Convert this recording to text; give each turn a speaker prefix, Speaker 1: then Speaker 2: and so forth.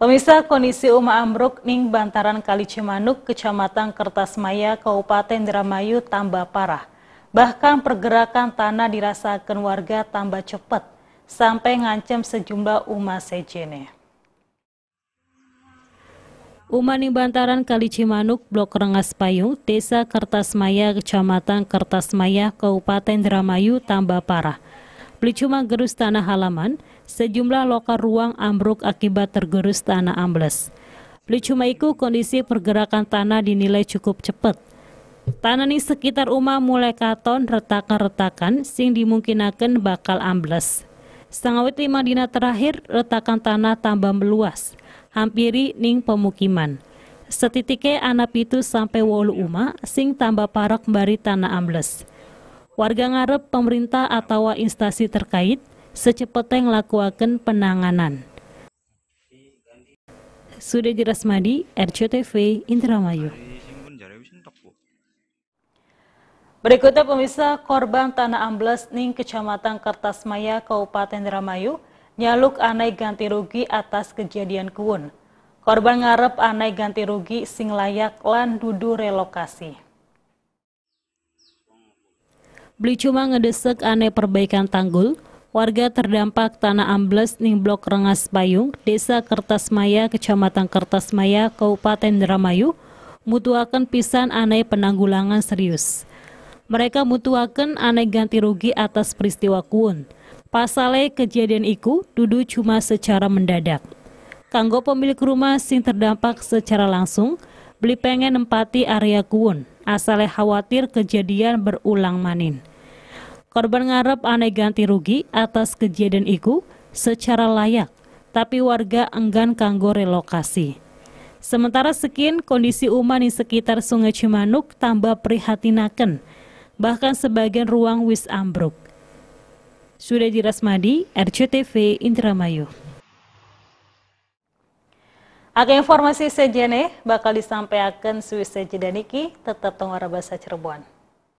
Speaker 1: Pemirsa, kondisi Uma Ambruk ning bantaran Kali Cimanuk, Kecamatan Kertasmaya, Kabupaten Dramayu tambah parah. Bahkan pergerakan tanah dirasakan warga tambah cepat, sampai ngancam sejumlah Uma sejene. Uma ning bantaran Kali Cimanuk, Blok Rengas Payung, Desa Kertasmaya, Kecamatan Kertasmaya, Kabupaten Dramayu tambah parah. Beli cuma gerus tanah halaman, sejumlah lokal ruang ambruk akibat tergerus tanah ambles. Oleh cuma itu, kondisi pergerakan tanah dinilai cukup cepat. Tanah di sekitar rumah mulai katon retakan-retakan sing dimungkinkan bakal ambles. Setengah lima dina terakhir, retakan tanah tambah meluas, hampiri ning pemukiman. Setitiknya anak itu sampai wolu uma sing tambah parok bari tanah ambles. Warga ngarep pemerintah atau instansi terkait secepatnya ngelakuakan penanganan. Sudah jelas Madi, RCTV Indramayu. Berikutnya pemirsa korban tanah ambles ning kecamatan Kertasmaya Kabupaten Indramayu nyaluk anai ganti rugi atas kejadian kuun. Korban ngarep anai ganti rugi sing layak lan dudu relokasi. Beli cuma ngedesek anai perbaikan tanggul, warga terdampak tanah ambles ning blok Rengas Payung, Desa Kertasmaya, Kecamatan Kertasmaya, Kabupaten Dramayu, mutuakan pisan aneh penanggulangan serius. Mereka mutuakan aneh ganti rugi atas peristiwa kuun. Pasale kejadian iku dudu cuma secara mendadak. Kanggo pemilik rumah sing terdampak secara langsung, beli pengen empati area kuun, asale khawatir kejadian berulang manin. Korban ngarep ane ganti rugi atas kejadian itu secara layak, tapi warga enggan kanggo relokasi. Sementara sekin, kondisi uman di sekitar Sungai Cimanuk tambah prihatinaken, bahkan sebagian ruang wis ambruk. Sudah Rasmadi, RCTV Indramayu. Agar informasi sejene bakal disampaikan Swiss sejedaniki tetap tengok Rabasa Cirebon.